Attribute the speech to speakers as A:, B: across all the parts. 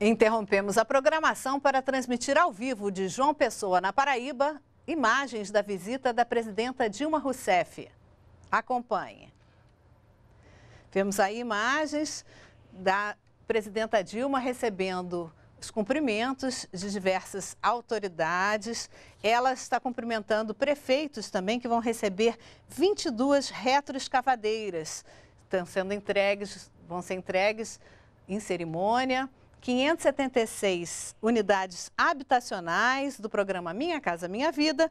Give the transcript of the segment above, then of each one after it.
A: Interrompemos a programação para transmitir ao vivo de João Pessoa, na Paraíba, imagens da visita da presidenta Dilma Rousseff. Acompanhe. Vemos aí imagens da presidenta Dilma recebendo os cumprimentos de diversas autoridades. Ela está cumprimentando prefeitos também, que vão receber 22 retroescavadeiras. Estão sendo entregues, vão ser entregues em cerimônia 576 unidades habitacionais do programa Minha Casa Minha Vida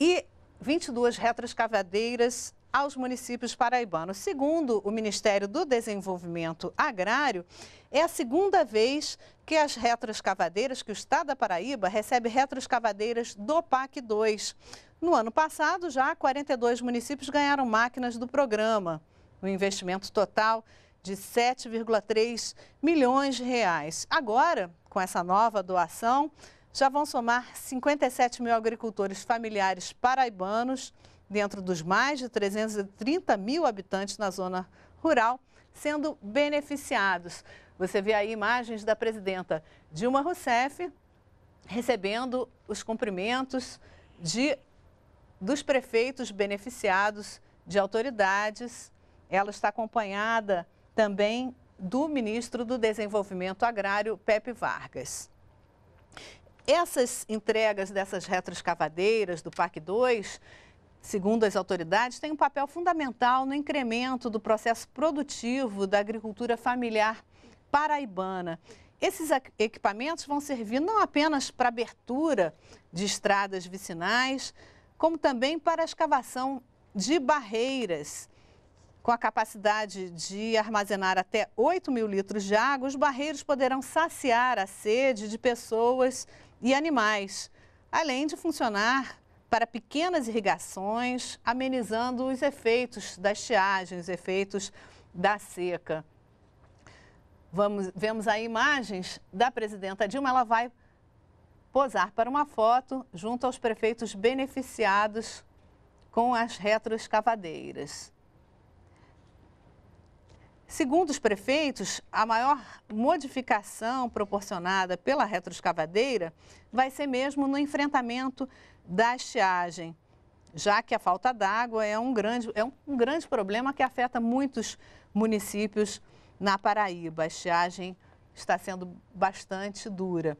A: e 22 retroescavadeiras aos municípios paraibanos. Segundo o Ministério do Desenvolvimento Agrário, é a segunda vez que as retroescavadeiras, que o Estado da Paraíba recebe retroescavadeiras do PAC 2. No ano passado, já 42 municípios ganharam máquinas do programa. O investimento total de 7,3 milhões de reais. Agora, com essa nova doação, já vão somar 57 mil agricultores familiares paraibanos, dentro dos mais de 330 mil habitantes na zona rural, sendo beneficiados. Você vê aí imagens da presidenta Dilma Rousseff recebendo os cumprimentos de, dos prefeitos beneficiados, de autoridades. Ela está acompanhada também do ministro do Desenvolvimento Agrário, Pepe Vargas. Essas entregas dessas retroescavadeiras do PAC 2, segundo as autoridades, têm um papel fundamental no incremento do processo produtivo da agricultura familiar paraibana. Esses equipamentos vão servir não apenas para abertura de estradas vicinais, como também para a escavação de barreiras com a capacidade de armazenar até 8 mil litros de água, os barreiros poderão saciar a sede de pessoas e animais, além de funcionar para pequenas irrigações, amenizando os efeitos da estiagem, os efeitos da seca. Vamos, vemos aí imagens da presidenta Dilma, ela vai posar para uma foto junto aos prefeitos beneficiados com as retroescavadeiras. Segundo os prefeitos, a maior modificação proporcionada pela retroescavadeira vai ser mesmo no enfrentamento da estiagem, já que a falta d'água é, um grande, é um, um grande problema que afeta muitos municípios na Paraíba. A estiagem está sendo bastante dura.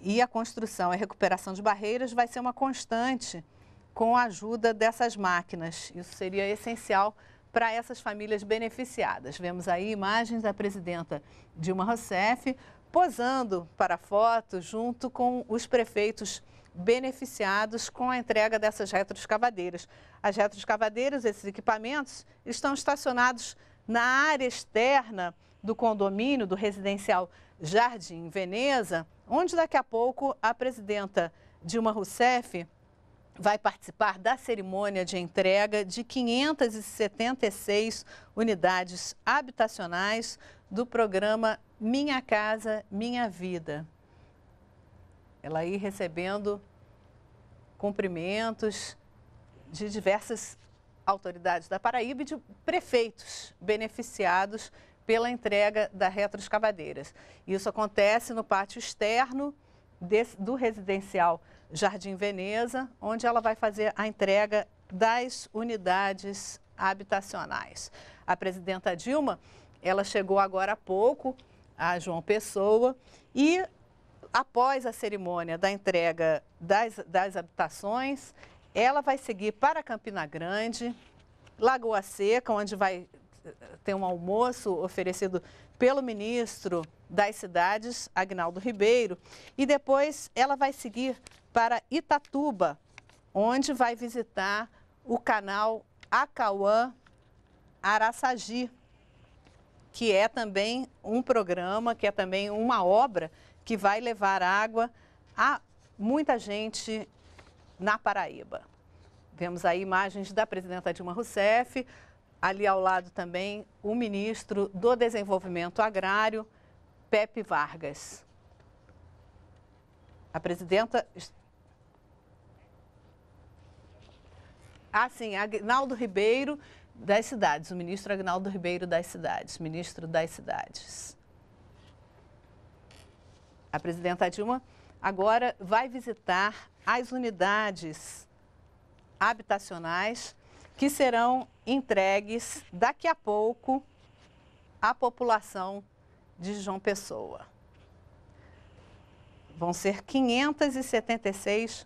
A: E a construção, a recuperação de barreiras vai ser uma constante com a ajuda dessas máquinas. Isso seria essencial para para essas famílias beneficiadas. Vemos aí imagens da presidenta Dilma Rousseff posando para foto junto com os prefeitos beneficiados com a entrega dessas retroescavadeiras. As retroescavadeiras, esses equipamentos, estão estacionados na área externa do condomínio do residencial Jardim Veneza, onde daqui a pouco a presidenta Dilma Rousseff vai participar da cerimônia de entrega de 576 unidades habitacionais do programa Minha Casa Minha Vida. Ela aí recebendo cumprimentos de diversas autoridades da Paraíba e de prefeitos beneficiados pela entrega da retroescavadeiras. Isso acontece no pátio externo desse, do residencial Jardim Veneza, onde ela vai fazer a entrega das unidades habitacionais. A presidenta Dilma, ela chegou agora há pouco a João Pessoa e após a cerimônia da entrega das, das habitações, ela vai seguir para Campina Grande, Lagoa Seca, onde vai eh, ter um almoço oferecido pelo ministro das cidades, Agnaldo Ribeiro, e depois ela vai seguir para Itatuba, onde vai visitar o canal Acauã Araçagi, que é também um programa, que é também uma obra que vai levar água a muita gente na Paraíba. Vemos aí imagens da presidenta Dilma Rousseff, ali ao lado também o ministro do Desenvolvimento Agrário, Pepe Vargas. A presidenta Ah, sim, Agnaldo Ribeiro das Cidades, o ministro Agnaldo Ribeiro das Cidades, ministro das Cidades. A presidenta Dilma agora vai visitar as unidades habitacionais que serão entregues daqui a pouco à população de João Pessoa. Vão ser 576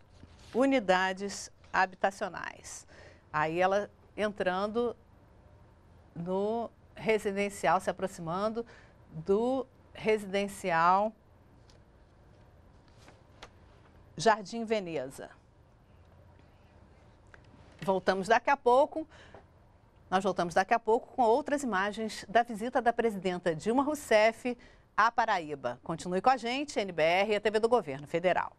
A: unidades habitacionais. Aí ela entrando no residencial, se aproximando do residencial Jardim Veneza. Voltamos daqui a pouco. Nós voltamos daqui a pouco com outras imagens da visita da presidenta Dilma Rousseff à Paraíba. Continue com a gente, NBR e a TV do Governo Federal.